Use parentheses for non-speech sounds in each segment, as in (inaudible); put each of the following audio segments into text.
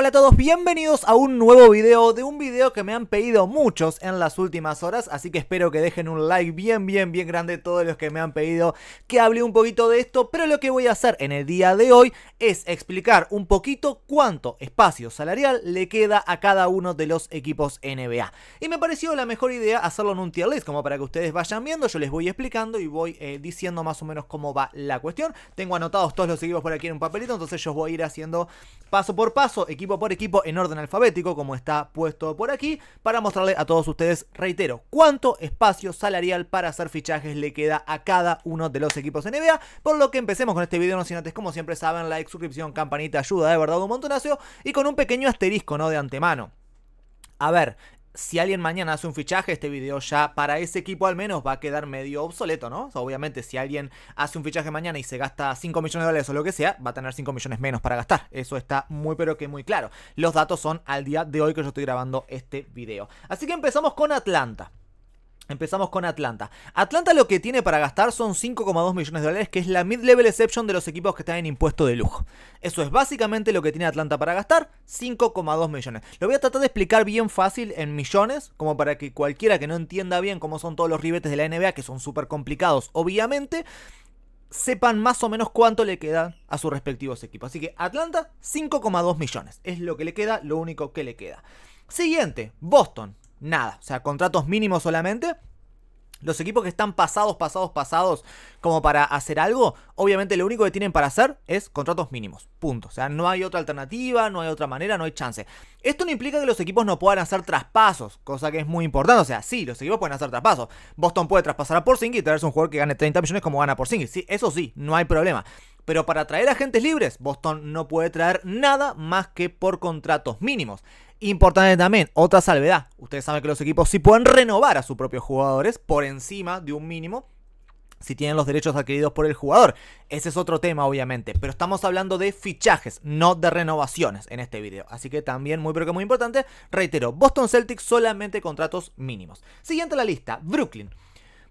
Hola a todos, bienvenidos a un nuevo video de un video que me han pedido muchos en las últimas horas, así que espero que dejen un like bien, bien, bien grande todos los que me han pedido que hable un poquito de esto, pero lo que voy a hacer en el día de hoy es explicar un poquito cuánto espacio salarial le queda a cada uno de los equipos NBA. Y me pareció la mejor idea hacerlo en un tier list, como para que ustedes vayan viendo, yo les voy explicando y voy eh, diciendo más o menos cómo va la cuestión. Tengo anotados todos los equipos por aquí en un papelito, entonces yo voy a ir haciendo paso por paso, equipo por equipo en orden alfabético, como está puesto por aquí, para mostrarle a todos ustedes, reitero, cuánto espacio salarial para hacer fichajes le queda a cada uno de los equipos NBA. Por lo que empecemos con este video, no sin antes, como siempre saben, like, suscripción, campanita, ayuda de verdad un montonazo y con un pequeño asterisco, ¿no? De antemano. A ver, si alguien mañana hace un fichaje, este video ya para ese equipo al menos va a quedar medio obsoleto, ¿no? obviamente, si alguien hace un fichaje mañana y se gasta 5 millones de dólares o lo que sea, va a tener 5 millones menos para gastar. Eso está muy pero que muy claro. Los datos son al día de hoy que yo estoy grabando este video. Así que empezamos con Atlanta. Empezamos con Atlanta. Atlanta lo que tiene para gastar son 5,2 millones de dólares, que es la mid-level exception de los equipos que están en impuesto de lujo. Eso es básicamente lo que tiene Atlanta para gastar, 5,2 millones. Lo voy a tratar de explicar bien fácil en millones, como para que cualquiera que no entienda bien cómo son todos los ribetes de la NBA, que son súper complicados, obviamente, sepan más o menos cuánto le quedan a sus respectivos equipos. Así que Atlanta, 5,2 millones. Es lo que le queda, lo único que le queda. Siguiente, Boston nada. O sea, contratos mínimos solamente. Los equipos que están pasados, pasados, pasados como para hacer algo, obviamente lo único que tienen para hacer es contratos mínimos. Punto. O sea, no hay otra alternativa, no hay otra manera, no hay chance. Esto no implica que los equipos no puedan hacer traspasos, cosa que es muy importante. O sea, sí, los equipos pueden hacer traspasos. Boston puede traspasar a Porzingis y traerse un jugador que gane 30 millones como gana Porzingis. Sí, eso sí, no hay problema. Pero para traer agentes libres, Boston no puede traer nada más que por contratos mínimos. Importante también, otra salvedad. Ustedes saben que los equipos sí pueden renovar a sus propios jugadores por encima de un mínimo si tienen los derechos adquiridos por el jugador. Ese es otro tema, obviamente. Pero estamos hablando de fichajes, no de renovaciones en este video. Así que también, muy pero que muy importante, reitero, Boston Celtics solamente contratos mínimos. Siguiente a la lista, Brooklyn.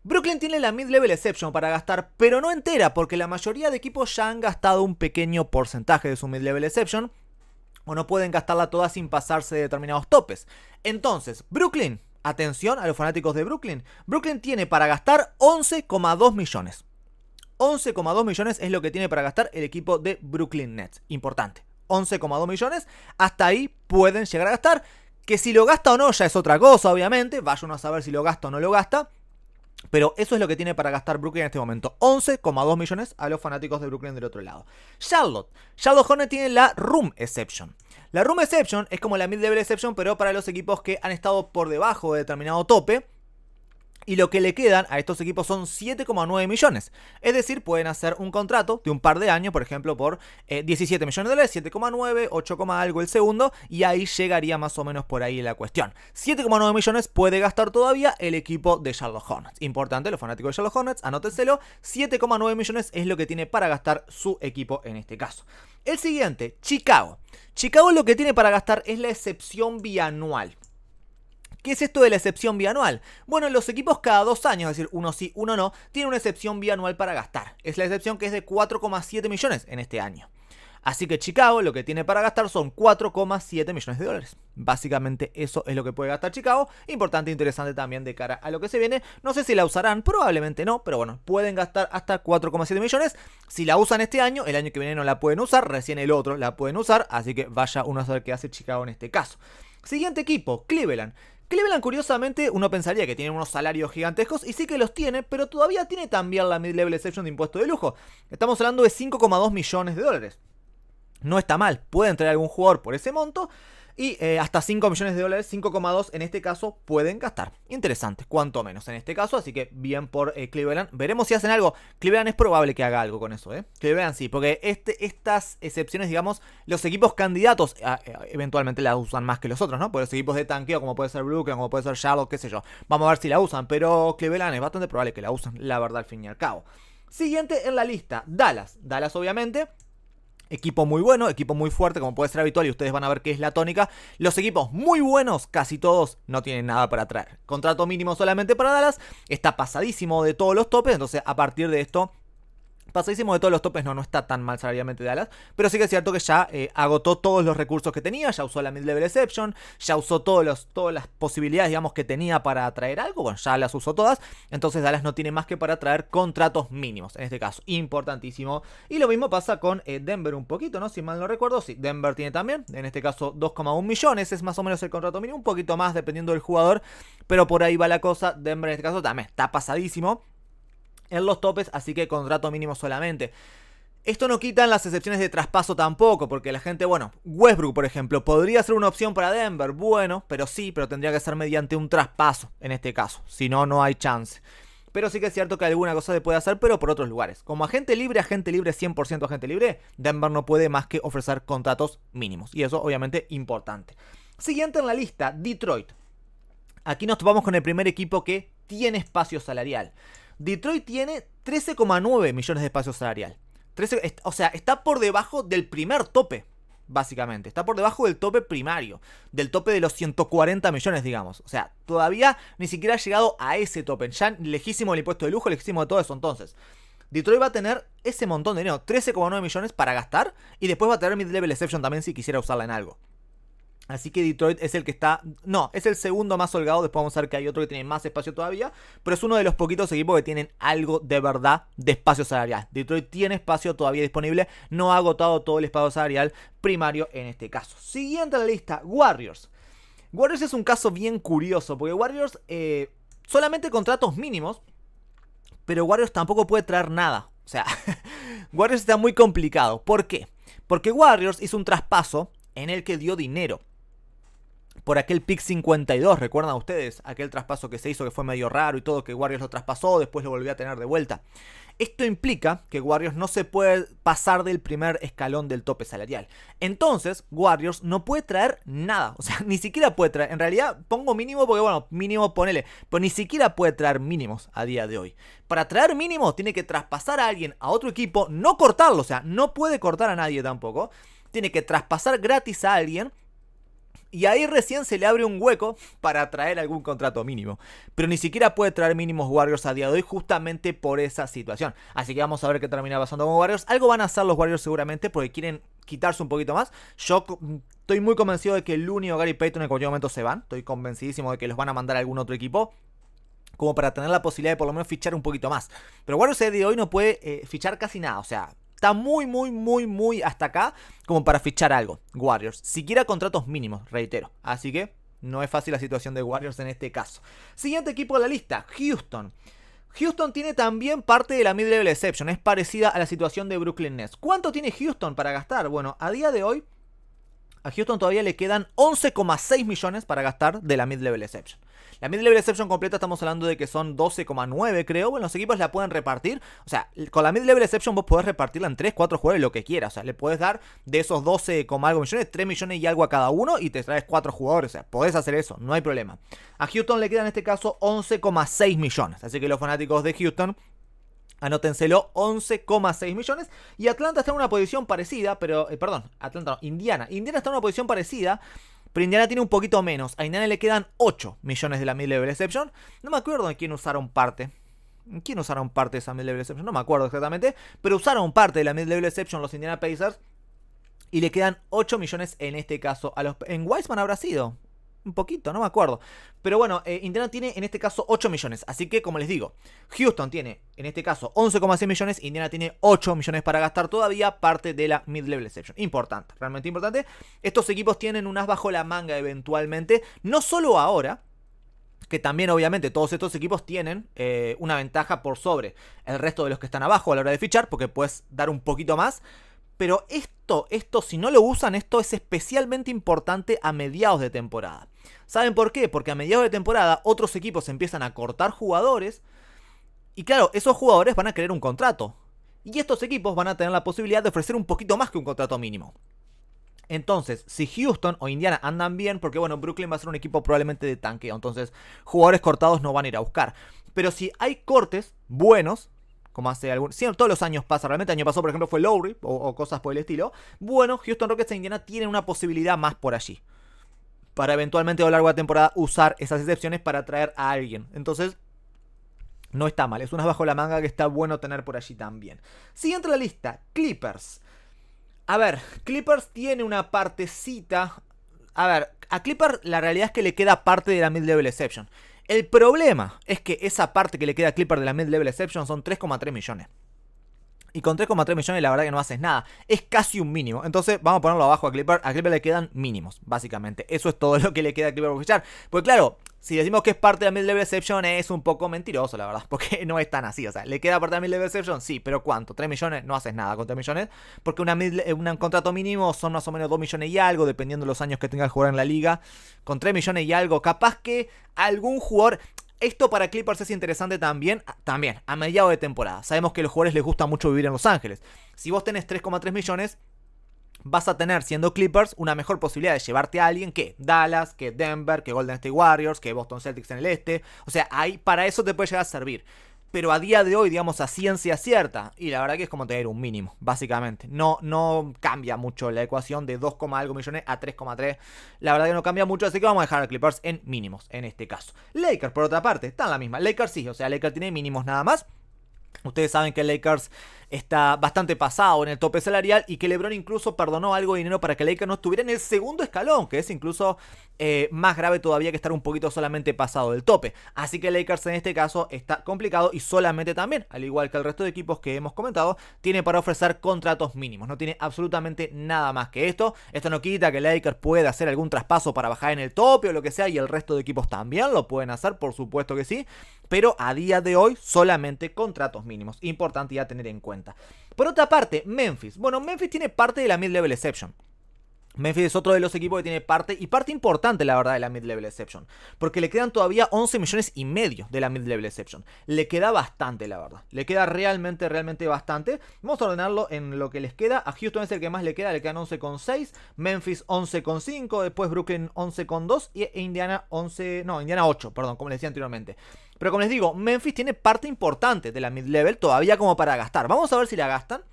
Brooklyn tiene la mid-level exception para gastar, pero no entera, porque la mayoría de equipos ya han gastado un pequeño porcentaje de su mid-level exception, o no pueden gastarla toda sin pasarse de determinados topes. Entonces, Brooklyn, atención a los fanáticos de Brooklyn, Brooklyn tiene para gastar 11,2 millones. 11,2 millones es lo que tiene para gastar el equipo de Brooklyn Nets. Importante. 11,2 millones. Hasta ahí pueden llegar a gastar. Que si lo gasta o no ya es otra cosa, obviamente. Vayan a saber si lo gasta o no lo gasta. Pero eso es lo que tiene para gastar Brooklyn en este momento. 11,2 millones a los fanáticos de Brooklyn del otro lado. Charlotte. Charlotte Hornet tiene la Room Exception. La Room Exception es como la Mid-Level Exception, pero para los equipos que han estado por debajo de determinado tope y lo que le quedan a estos equipos son 7,9 millones. Es decir, pueden hacer un contrato de un par de años, por ejemplo, por 17 eh, millones de dólares, 7,9, 8, algo el segundo, y ahí llegaría más o menos por ahí la cuestión. 7,9 millones puede gastar todavía el equipo de Charlotte Hornets. Importante, los fanáticos de Charlotte Hornets, anótenselo, 7,9 millones es lo que tiene para gastar su equipo en este caso. El siguiente, Chicago. Chicago lo que tiene para gastar es la excepción bianual. ¿Qué es esto de la excepción bianual? Bueno, los equipos cada dos años, es decir, uno sí, uno no, tienen una excepción bianual para gastar. Es la excepción que es de 4,7 millones en este año. Así que Chicago lo que tiene para gastar son 4,7 millones de dólares. Básicamente eso es lo que puede gastar Chicago. Importante e interesante también de cara a lo que se viene. No sé si la usarán, probablemente no, pero bueno, pueden gastar hasta 4,7 millones. Si la usan este año, el año que viene no la pueden usar, recién el otro la pueden usar, así que vaya uno a saber qué hace Chicago en este caso. Siguiente equipo, Cleveland. Cleveland, curiosamente, uno pensaría que tiene unos salarios gigantescos y sí que los tiene, pero todavía tiene también la mid-level exception de impuesto de lujo. Estamos hablando de 5,2 millones de dólares. No está mal, puede entrar algún jugador por ese monto, y eh, hasta 5 millones de dólares, 5,2 en este caso, pueden gastar. Interesante, cuanto menos en este caso, así que bien por eh, Cleveland. Veremos si hacen algo. Cleveland es probable que haga algo con eso, ¿eh? Cleveland sí, porque este, estas excepciones, digamos, los equipos candidatos ah, eh, eventualmente las usan más que los otros, ¿no? Por los equipos de tanqueo, como puede ser Brooklyn, como puede ser Charlotte, qué sé yo. Vamos a ver si la usan, pero Cleveland es bastante probable que la usen, la verdad, al fin y al cabo. Siguiente en la lista, Dallas. Dallas, obviamente, Equipo muy bueno, equipo muy fuerte, como puede ser habitual, y ustedes van a ver qué es la tónica. Los equipos muy buenos, casi todos, no tienen nada para traer. Contrato mínimo solamente para Dallas, está pasadísimo de todos los topes, entonces a partir de esto Pasadísimo de todos los topes, no, no está tan mal salariamente Dallas, pero sí que es cierto que ya eh, agotó todos los recursos que tenía, ya usó la mid-level exception, ya usó todos los, todas las posibilidades, digamos, que tenía para atraer algo, bueno, ya las usó todas, entonces Dallas no tiene más que para traer contratos mínimos, en este caso, importantísimo. Y lo mismo pasa con eh, Denver un poquito, ¿no? Si mal no recuerdo, sí, Denver tiene también, en este caso, 2,1 millones, es más o menos el contrato mínimo, un poquito más dependiendo del jugador, pero por ahí va la cosa, Denver en este caso también está pasadísimo en los topes, así que contrato mínimo solamente. Esto no quitan las excepciones de traspaso tampoco, porque la gente, bueno, Westbrook, por ejemplo, podría ser una opción para Denver, bueno, pero sí, pero tendría que ser mediante un traspaso en este caso, si no, no hay chance. Pero sí que es cierto que alguna cosa se puede hacer, pero por otros lugares. Como agente libre, agente libre, 100% agente libre, Denver no puede más que ofrecer contratos mínimos. Y eso, obviamente, importante. Siguiente en la lista, Detroit. Aquí nos topamos con el primer equipo que tiene espacio salarial. Detroit tiene 13,9 millones de espacio salarial. o sea, está por debajo del primer tope, básicamente. Está por debajo del tope primario, del tope de los 140 millones, digamos. O sea, todavía ni siquiera ha llegado a ese tope. Ya lejísimo el impuesto de lujo, lejísimo de todo eso entonces. Detroit va a tener ese montón de dinero, 13,9 millones para gastar y después va a tener mid-level exception también si quisiera usarla en algo. Así que Detroit es el que está. No, es el segundo más holgado. Después vamos a ver que hay otro que tiene más espacio todavía. Pero es uno de los poquitos equipos que tienen algo de verdad de espacio salarial. Detroit tiene espacio todavía disponible. No ha agotado todo el espacio salarial primario en este caso. Siguiente en la lista, Warriors. Warriors es un caso bien curioso. Porque Warriors eh, solamente contratos mínimos. Pero Warriors tampoco puede traer nada. O sea, (laughs) Warriors está muy complicado. ¿Por qué? Porque Warriors hizo un traspaso en el que dio dinero por aquel pick 52, recuerdan ustedes, aquel traspaso que se hizo que fue medio raro y todo, que Warriors lo traspasó, después lo volvió a tener de vuelta. Esto implica que Warriors no se puede pasar del primer escalón del tope salarial. Entonces, Warriors no puede traer nada. O sea, (laughs) ni siquiera puede traer. En realidad, pongo mínimo porque, bueno, mínimo ponele. Pero ni siquiera puede traer mínimos a día de hoy. Para traer mínimos, tiene que traspasar a alguien a otro equipo, no cortarlo. O sea, no puede cortar a nadie tampoco. Tiene que traspasar gratis a alguien y ahí recién se le abre un hueco para traer algún contrato mínimo. Pero ni siquiera puede traer mínimos Warriors a día de hoy justamente por esa situación. Así que vamos a ver qué termina pasando con Warriors. Algo van a hacer los Warriors seguramente porque quieren quitarse un poquito más. Yo estoy muy convencido de que Looney o Gary Payton en cualquier momento se van. Estoy convencidísimo de que los van a mandar a algún otro equipo como para tener la posibilidad de por lo menos fichar un poquito más. Pero Warriors de hoy no puede eh, fichar casi nada. O sea, Está muy, muy, muy, muy hasta acá como para fichar algo. Warriors. Siquiera contratos mínimos, reitero. Así que no es fácil la situación de Warriors en este caso. Siguiente equipo de la lista, Houston. Houston tiene también parte de la mid-level exception. Es parecida a la situación de Brooklyn Nets. ¿Cuánto tiene Houston para gastar? Bueno, a día de hoy a Houston todavía le quedan 11,6 millones para gastar de la mid-level exception. La mid-level exception completa estamos hablando de que son 12,9 creo. Bueno, los equipos la pueden repartir. O sea, con la mid-level exception vos podés repartirla en 3, 4 jugadores, lo que quieras. O sea, le puedes dar de esos 12, algo millones, 3 millones y algo a cada uno y te traes 4 jugadores. O sea, podés hacer eso, no hay problema. A Houston le queda en este caso 11,6 millones. Así que los fanáticos de Houston Anótenselo, 11,6 millones. Y Atlanta está en una posición parecida, pero, eh, perdón, Atlanta no, Indiana. Indiana está en una posición parecida, pero Indiana tiene un poquito menos. A Indiana le quedan 8 millones de la mid-level exception. No me acuerdo en quién usaron parte. ¿Quién usaron parte de esa mid-level exception? No me acuerdo exactamente. Pero usaron parte de la mid-level exception los Indiana Pacers. Y le quedan 8 millones en este caso. A los, en Wiseman habrá sido. Un poquito, no me acuerdo. Pero bueno, eh, Indiana tiene en este caso 8 millones. Así que, como les digo, Houston tiene en este caso 11,6 millones. Indiana tiene 8 millones para gastar todavía, parte de la mid-level exception. Importante, realmente importante. Estos equipos tienen unas bajo la manga eventualmente. No solo ahora, que también obviamente todos estos equipos tienen eh, una ventaja por sobre el resto de los que están abajo a la hora de fichar, porque puedes dar un poquito más. Pero esto esto, si no lo usan, esto es especialmente importante a mediados de temporada. ¿Saben por qué? Porque a mediados de temporada otros equipos empiezan a cortar jugadores y claro, esos jugadores van a querer un contrato. Y estos equipos van a tener la posibilidad de ofrecer un poquito más que un contrato mínimo. Entonces, si Houston o Indiana andan bien, porque bueno, Brooklyn va a ser un equipo probablemente de tanqueo, entonces jugadores cortados no van a ir a buscar. Pero si hay cortes buenos, como hace algún. Sí, todos los años pasa, realmente. año pasado, por ejemplo, fue Lowry o, cosas por el estilo. Bueno, Houston Rockets e Indiana tienen una posibilidad más por allí. Para eventualmente a lo largo de la temporada usar esas excepciones para atraer a alguien. Entonces, no está mal. Es una bajo la manga que está bueno tener por allí también. Siguiente en la lista: Clippers. A ver, Clippers tiene una partecita. A ver, a Clippers la realidad es que le queda parte de la mid-level exception. El problema es que esa parte que le queda a Clipper de la mid-level exception son 3,3 millones. Y con 3,3 millones la verdad que no haces nada. Es casi un mínimo. Entonces vamos a ponerlo abajo a Clipper. A Clipper le quedan mínimos, básicamente. Eso es todo (laughs) lo que le queda a Clipper por fichar. Pues claro, si decimos que es parte de la mid-level exception es un poco mentiroso, la verdad. (laughs) Porque no es tan así. O sea, ¿le queda parte de la mid-level exception? Sí, pero ¿cuánto? ¿3 millones? No haces nada con 3 millones. Porque una eh, un contrato mínimo son más o menos 2 millones y algo, dependiendo de los años que tenga el jugador en la liga. Con 3 millones y algo, capaz que algún jugador... Esto para Clippers es interesante también, ah, también, a mediado de temporada. Sabemos que a los jugadores les gusta mucho vivir en Los Ángeles. Si vos tenés 3,3 millones, vas a tener, siendo Clippers, una mejor posibilidad de llevarte a alguien que Dallas, que Denver, que Golden State Warriors, que Boston Celtics en el este. O sea, ahí para eso te puede llegar a servir pero a día de hoy, digamos, a ciencia cierta, y la verdad que es como tener un mínimo, básicamente. No, no cambia mucho la ecuación de 2, algo millones a 3,3. La verdad que no cambia mucho, así que vamos a dejar a Clippers en mínimos en este caso. Lakers, por otra parte, está la misma. Lakers sí, o sea, Lakers tiene mínimos nada más. Ustedes saben que Lakers está bastante pasado en el tope salarial y que LeBron incluso perdonó algo de dinero para que Lakers no estuviera en el segundo escalón, que es incluso eh, más grave todavía que estar un poquito solamente pasado del tope. Así que Lakers en este caso está complicado y solamente también, al igual que el resto de equipos que hemos comentado, tiene para ofrecer contratos mínimos. No tiene absolutamente nada más que esto. Esto no quita que Lakers pueda hacer algún traspaso para bajar en el tope o lo que sea y el resto de equipos también lo pueden hacer, por supuesto que sí. Pero a día de hoy solamente contratos mínimos. Importante ya tener en cuenta. Por otra parte, Memphis. Bueno, Memphis tiene parte de la mid-level exception. Memphis es otro de los equipos que tiene parte, y parte importante, la verdad, de la mid-level exception. Porque le quedan todavía 11 millones y medio de la mid-level exception. Le queda bastante, la verdad. Le queda realmente, realmente bastante. Vamos a ordenarlo en lo que les queda. A Houston es el que más le queda, le quedan 11,6. Memphis 11,5. Después Brooklyn 11,2. Y e Indiana 11, no, Indiana 8, perdón, como les decía anteriormente. Pero como les digo, Memphis tiene parte importante de la mid-level todavía como para gastar. Vamos a ver si la gastan.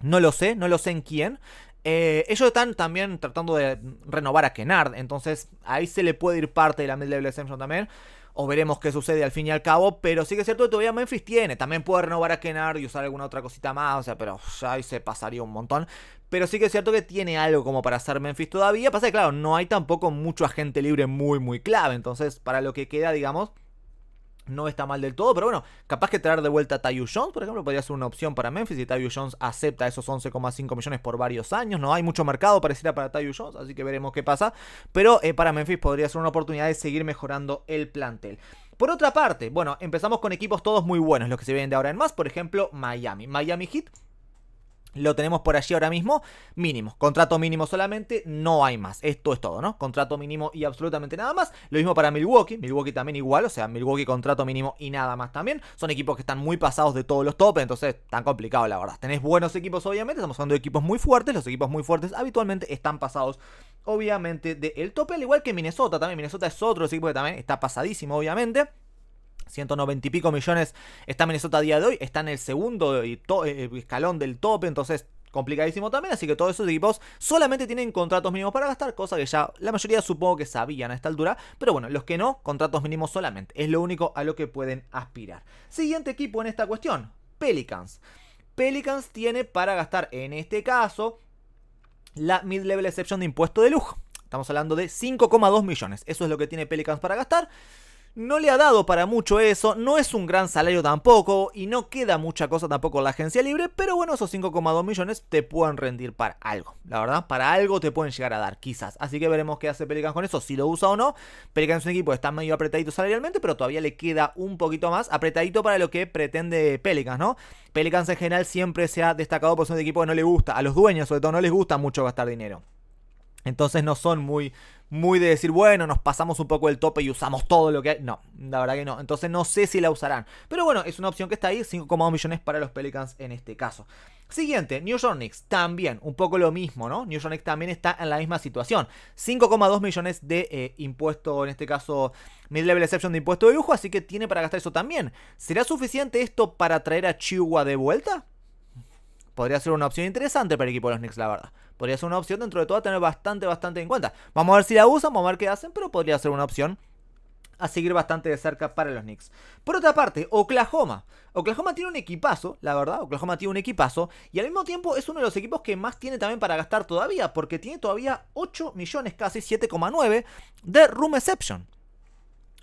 No lo sé, no lo sé en quién. Eh, ellos están también tratando de renovar a Kennard, entonces ahí se le puede ir parte de la mid-level exemption también. O veremos qué sucede al fin y al cabo. Pero sí que es cierto que todavía Memphis tiene. También puede renovar a Kennard y usar alguna otra cosita más. O sea, pero ya ahí se pasaría un montón. Pero sí que es cierto que tiene algo como para hacer Memphis todavía. Pasa que, claro, no hay tampoco mucho agente libre muy, muy clave. Entonces, para lo que queda, digamos, no está mal del todo, pero bueno, capaz que traer de vuelta a Jones, por ejemplo, podría ser una opción para Memphis y Jones acepta esos 11,5 millones por varios años, no hay mucho mercado pareciera para Tyu Jones, así que veremos qué pasa, pero eh, para Memphis podría ser una oportunidad de seguir mejorando el plantel. Por otra parte, bueno, empezamos con equipos todos muy buenos, los que se vienen de ahora en más, por ejemplo, Miami. Miami Heat lo tenemos por allí ahora mismo, mínimo, contrato mínimo solamente, no hay más, esto es todo, ¿no? Contrato mínimo y absolutamente nada más, lo mismo para Milwaukee, Milwaukee también igual, o sea, Milwaukee contrato mínimo y nada más también, son equipos que están muy pasados de todos los topes, entonces tan complicado la verdad, tenés buenos equipos obviamente, estamos hablando de equipos muy fuertes, los equipos muy fuertes habitualmente están pasados obviamente del tope, al igual que Minnesota también, Minnesota es otro equipo que también está pasadísimo obviamente, 190 y pico millones está Minnesota a día de hoy, está en el segundo eh, eh, escalón del tope, entonces complicadísimo también, así que todos esos equipos solamente tienen contratos mínimos para gastar, cosa que ya la mayoría supongo que sabían a esta altura, pero bueno, los que no, contratos mínimos solamente, es lo único a lo que pueden aspirar. Siguiente equipo en esta cuestión, Pelicans. Pelicans tiene para gastar en este caso la mid-level exception de impuesto de lujo. Estamos hablando de 5,2 millones. Eso es lo que tiene Pelicans para gastar. No le ha dado para mucho eso, no es un gran salario tampoco y no queda mucha cosa tampoco en la agencia libre, pero bueno, esos 5,2 millones te pueden rendir para algo, la verdad, para algo te pueden llegar a dar quizás. Así que veremos qué hace Pelicans con eso, si lo usa o no. Pelicans es un equipo que está medio apretadito salarialmente, pero todavía le queda un poquito más apretadito para lo que pretende Pelicans, ¿no? Pelicans en general siempre se ha destacado por ser un equipo que no le gusta, a los dueños sobre todo no les gusta mucho gastar dinero. Entonces no son muy, muy de decir, bueno, nos pasamos un poco el tope y usamos todo lo que hay. No, la verdad que no. Entonces no sé si la usarán. Pero bueno, es una opción que está ahí, 5,2 millones para los Pelicans en este caso. Siguiente, New York también un poco lo mismo, ¿no? New también está en la misma situación. 5,2 millones de eh, impuesto, en este caso, mid-level exception de impuesto de lujo, así que tiene para gastar eso también. ¿Será suficiente esto para traer a Chihuahua de vuelta? podría ser una opción interesante para el equipo de los Knicks, la verdad. Podría ser una opción dentro de todo a tener bastante, bastante en cuenta. Vamos a ver si la usan, vamos a ver qué hacen, pero podría ser una opción a seguir bastante de cerca para los Knicks. Por otra parte, Oklahoma. Oklahoma tiene un equipazo, la verdad, Oklahoma tiene un equipazo y al mismo tiempo es uno de los equipos que más tiene también para gastar todavía, porque tiene todavía 8 millones, casi 7,9 de room exception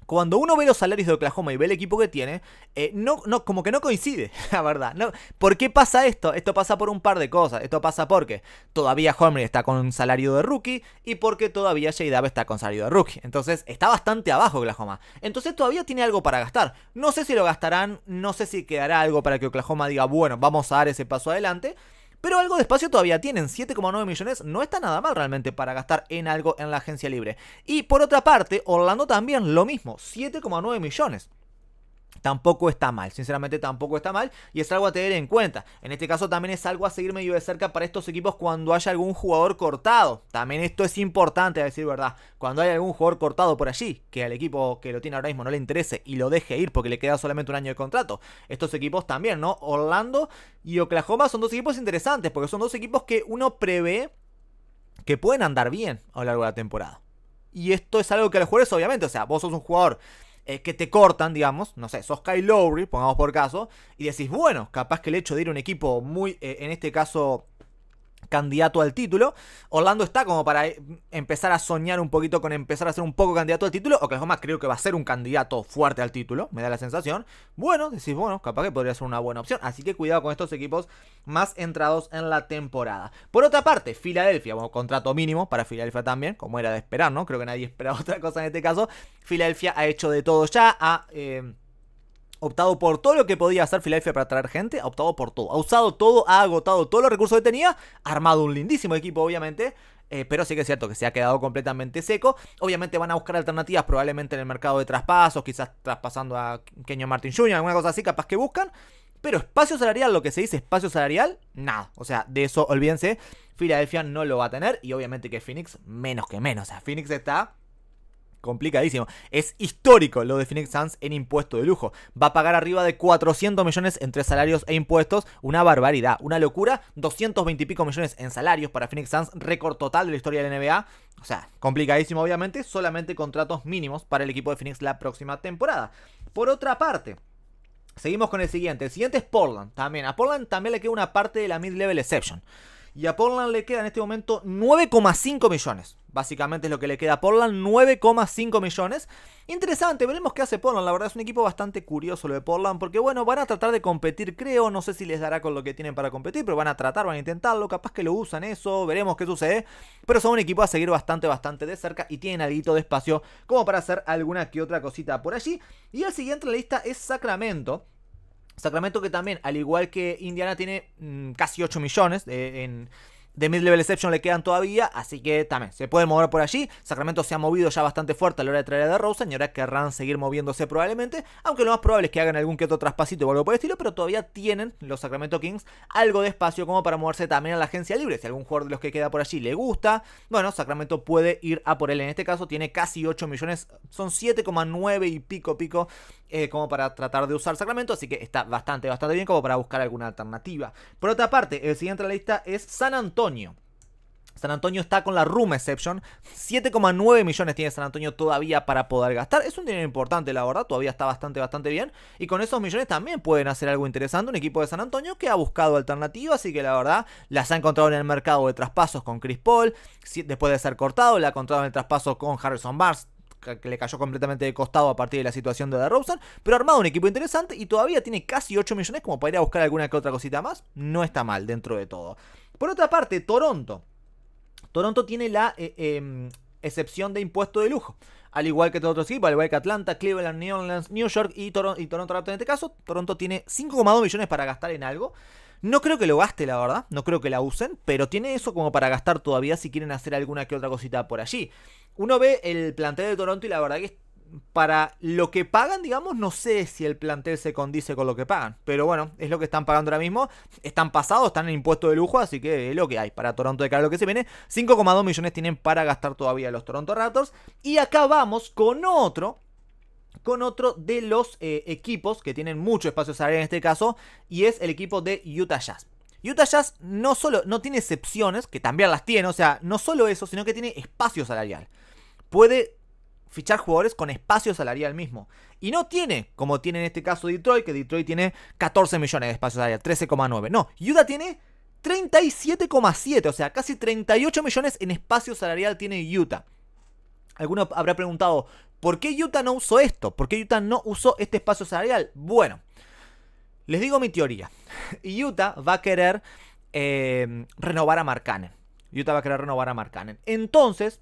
cuando uno ve los salarios de Oklahoma y ve el equipo que tiene, eh, no, no, como que no coincide, (laughs) la verdad. No, ¿Por qué pasa esto? Esto pasa por un par de cosas. Esto pasa porque todavía Homer está con un salario de rookie y porque todavía J. está con salario de rookie. Entonces está bastante abajo Oklahoma. Entonces todavía tiene algo para gastar. No sé si lo gastarán, no sé si quedará algo para que Oklahoma diga, bueno, vamos a dar ese paso adelante. Pero algo de espacio todavía tienen, 7,9 millones no está nada mal realmente para gastar en algo en la agencia libre. Y por otra parte, Orlando también lo mismo, 7,9 millones tampoco está mal. Sinceramente tampoco está mal y es algo a tener en cuenta. En este caso también es algo a seguir medio de cerca para estos equipos cuando haya algún jugador cortado. También esto es importante a decir verdad. Cuando hay algún jugador cortado por allí, que al equipo que lo tiene ahora mismo no le interese y lo deje ir porque le queda solamente un año de contrato. Estos equipos también, ¿no? Orlando y Oklahoma son dos equipos interesantes porque son dos equipos que uno prevé que pueden andar bien a lo largo de la temporada. Y esto es algo que a los jugadores, obviamente, o sea, vos sos un jugador eh, que te cortan, digamos, no sé, sos Kyle Lowry, pongamos por caso, y decís, bueno, capaz que el hecho de ir a un equipo muy, eh, en este caso, candidato al título. Orlando está como para eh, empezar a soñar un poquito con empezar a ser un poco candidato al título. o más creo que va a ser un candidato fuerte al título, me da la sensación. Bueno, decís, bueno, capaz que podría ser una buena opción. Así que cuidado con estos equipos más entrados en la temporada. Por otra parte, Filadelfia, bueno, contrato mínimo para Filadelfia también, como era de esperar, ¿no? Creo que nadie (laughs) esperaba otra cosa en este caso. Filadelfia ha hecho de todo ya, a optado por todo lo que podía hacer Philadelphia para atraer gente, ha optado por todo. Ha usado todo, ha agotado todos los recursos que tenía, ha armado un lindísimo equipo, obviamente. Eh, pero sí que es cierto que se ha quedado completamente seco. Obviamente van a buscar alternativas probablemente en el mercado de traspasos, quizás traspasando a Kenyon Martin Jr., alguna cosa así, capaz que buscan. Pero espacio salarial, lo que se dice espacio salarial, nada. O sea, de eso olvídense. Filadelfia no lo va a tener y obviamente que Phoenix menos que menos. O sea, Phoenix está complicadísimo. Es histórico lo de Phoenix Suns en impuesto de lujo. Va a pagar arriba de 400 millones entre salarios e impuestos. Una barbaridad, una locura. 220 y pico millones en salarios para Phoenix Suns. Récord total de la historia de la NBA. O sea, complicadísimo obviamente. Solamente contratos mínimos para el equipo de Phoenix la próxima temporada. Por otra parte... Seguimos con el siguiente. El siguiente es Portland. También. A Portland también le queda una parte de la mid-level exception. Y a Portland le queda en este momento 9,5 millones. Básicamente es lo que le queda a Portland, 9,5 millones. Interesante, veremos qué hace Portland. La verdad es un equipo bastante curioso lo de Portland, porque bueno, van a tratar de competir, creo. No sé si les dará con lo que tienen para competir, pero van a tratar, van a intentarlo. Capaz que lo usan eso, veremos qué sucede. Pero son un equipo a seguir bastante, bastante de cerca y tienen algo de espacio como para hacer alguna que otra cosita por allí. Y el siguiente en la lista es Sacramento. Sacramento que también, al igual que Indiana, tiene mm, casi 8 millones de, eh, en de mid-level exception le quedan todavía, así que también se puede mover por allí. Sacramento se ha movido ya bastante fuerte a la hora de traer a DeRozan y ahora querrán seguir moviéndose probablemente, aunque lo más probable es que hagan algún que otro traspasito o algo por el estilo, pero todavía tienen los Sacramento Kings algo de espacio como para moverse también a la agencia libre. Si algún jugador de los que queda por allí le gusta, bueno, Sacramento puede ir a por él. En este caso tiene casi 8 millones, son 7,9 y pico pico eh, como para tratar de usar Sacramento, así que está bastante, bastante bien como para buscar alguna alternativa. Por otra parte, el siguiente de la lista es San Antonio. San Antonio está con la room exception. 7,9 millones tiene San Antonio todavía para poder gastar. Es un dinero importante, la verdad. Todavía está bastante, bastante bien. Y con esos millones también pueden hacer algo interesante. Un equipo de San Antonio que ha buscado alternativas y que la verdad las ha encontrado en el mercado de traspasos con Chris Paul. Después de ser cortado, la ha encontrado en el traspaso con Harrison Barnes que le cayó completamente de costado a partir de la situación de Robson, pero ha armado un equipo interesante y todavía tiene casi 8 millones como para ir a buscar alguna que otra cosita más, no está mal dentro de todo. Por otra parte, Toronto. Toronto tiene la eh, em, excepción de impuesto de lujo. Al igual que todos otros equipos, al igual que Atlanta, Cleveland, New Orleans, New York y, Toronto, y en este caso, Toronto tiene 5,2 millones para gastar en algo. No creo que lo gaste, la verdad, no creo que la usen, pero tiene eso como para gastar todavía si quieren hacer alguna que otra cosita por allí. Uno ve el plantel de Toronto y la verdad que para lo que pagan, digamos, no sé si el plantel se condice con lo que pagan. Pero bueno, es lo que están pagando ahora mismo. Están pasados, están en impuesto de lujo, así que es lo que hay para Toronto de cara a lo que se viene. 5,2 millones tienen para gastar todavía los Toronto Raptors. Y acá vamos con otro. Con otro de los eh, equipos que tienen mucho espacio salarial en este caso. Y es el equipo de Utah Jazz. Utah Jazz no solo no tiene excepciones, que también las tiene, o sea, no solo eso, sino que tiene espacio salarial. Puede fichar jugadores con espacio salarial mismo. Y no tiene, como tiene en este caso Detroit, que Detroit tiene 14 millones de espacio salarial, 13,9. No, Utah tiene 37,7, o sea, casi 38 millones en espacio salarial tiene Utah. Alguno habrá preguntado, ¿por qué Utah no usó esto? ¿Por qué Utah no usó este espacio salarial? Bueno, les digo mi teoría. (laughs) Utah va a querer eh, renovar a Cannon. Utah va a querer renovar a Cannon. Entonces,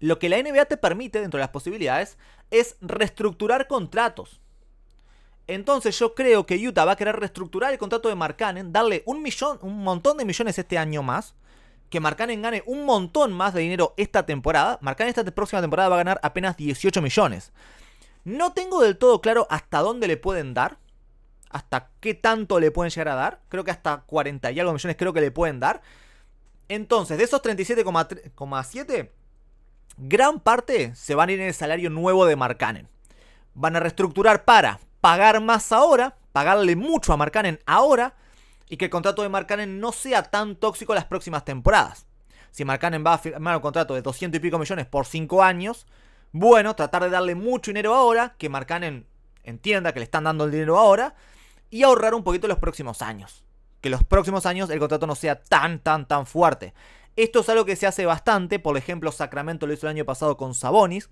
lo que la NBA te permite, dentro de las posibilidades, es reestructurar contratos. Entonces yo creo que Utah va a querer reestructurar el contrato de Markanen. darle un millón, un montón de millones este año más, que Markanen gane un montón más de dinero esta temporada. Markanen esta próxima temporada va a ganar apenas 18 millones. No tengo del todo claro hasta dónde le pueden dar, hasta qué tanto le pueden llegar a dar. Creo que hasta 40 y algo millones creo que le pueden dar. Entonces, de esos 37,7 Gran parte se van a ir en el salario nuevo de Marcanen. Van a reestructurar para pagar más ahora, pagarle mucho a Marcanen ahora y que el contrato de Marcanen no sea tan tóxico las próximas temporadas. Si Marcanen va a firmar un contrato de 200 y pico millones por 5 años, bueno, tratar de darle mucho dinero ahora, que Marcanen entienda que le están dando el dinero ahora y ahorrar un poquito los próximos años. Que los próximos años el contrato no sea tan, tan, tan fuerte. Esto es algo que se hace bastante, por ejemplo Sacramento lo hizo el año pasado con Sabonis,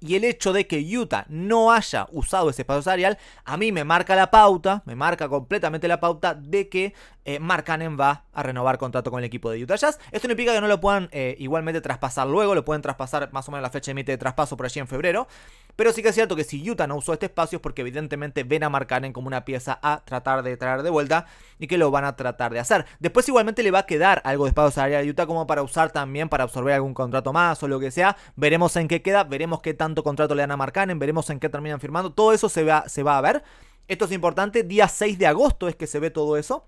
y el hecho de que Utah no haya usado ese espacio salarial, a mí me marca la pauta, me marca completamente la pauta de que eh, Mark Cannon va a renovar contrato con el equipo de Utah Jazz. Esto no implica que no lo puedan eh, igualmente traspasar luego, lo pueden traspasar más o menos la fecha de de traspaso por allí en febrero. Pero sí que es cierto que si Utah no usó este espacio es porque evidentemente ven a Mark Cannon como una pieza a tratar de traer de vuelta y que lo van a tratar de hacer. Después igualmente le va a quedar algo de espacio a Utah como para usar también para absorber algún contrato más o lo que sea. Veremos en qué queda, veremos qué tanto contrato le dan a Mark Cannon, veremos en qué terminan firmando. Todo eso se va, se va a ver. Esto es importante, día 6 de agosto es que se ve todo eso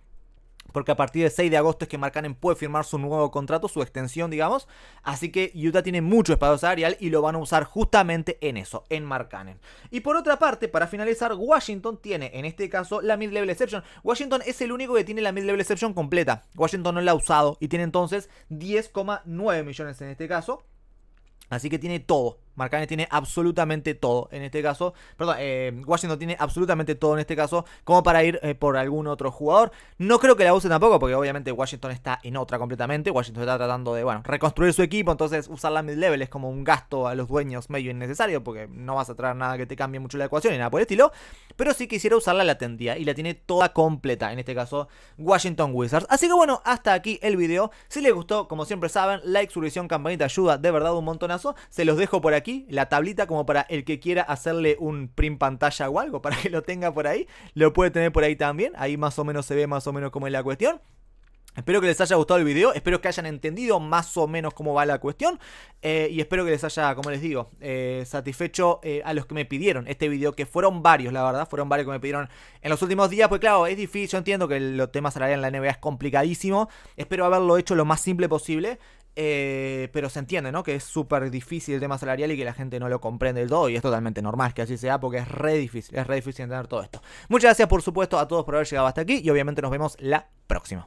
porque a partir del 6 de agosto es que Marcanen puede firmar su nuevo contrato, su extensión, digamos. Así que Utah tiene mucho espacio salarial y lo van a usar justamente en eso, en Marcanen. Y por otra parte, para finalizar, Washington tiene en este caso la mid-level exception. Washington es el único que tiene la mid-level exception completa. Washington no la ha usado y tiene entonces 10,9 millones en este caso. Así que tiene todo Marcane tiene absolutamente todo en este caso. Perdón, eh, Washington tiene absolutamente todo en este caso como para ir eh, por algún otro jugador. No creo que la use tampoco, porque obviamente Washington está en otra completamente. Washington está tratando de, bueno, reconstruir su equipo, entonces usarla a mid-level es como un gasto a los dueños medio innecesario, porque no vas a traer nada que te cambie mucho la ecuación y nada por el estilo. Pero sí quisiera usarla, la tendía, y la tiene toda completa, en este caso Washington Wizards. Así que bueno, hasta aquí el video. Si les gustó, como siempre saben, like, suscripción, campanita, ayuda de verdad un montonazo. Se los dejo por aquí la tablita como para el que quiera hacerle un print pantalla o algo, para que lo tenga por ahí. Lo puede tener por ahí también. Ahí más o menos se ve más o menos cómo es la cuestión. Espero que les haya gustado el video, espero que hayan entendido más o menos cómo va la cuestión eh, y espero que les haya, como les digo, eh, satisfecho eh, a los que me pidieron este video, que fueron varios, la verdad, fueron varios que me pidieron en los últimos días, pues claro, es difícil, yo entiendo que los temas salariales en la NBA es complicadísimo, espero haberlo hecho lo más simple posible eh, pero se entiende, ¿no? Que es súper difícil el tema salarial y que la gente no lo comprende del todo. Y es totalmente normal que así sea porque es re difícil, es re difícil entender todo esto. Muchas gracias, por supuesto, a todos por haber llegado hasta aquí y obviamente nos vemos la próxima.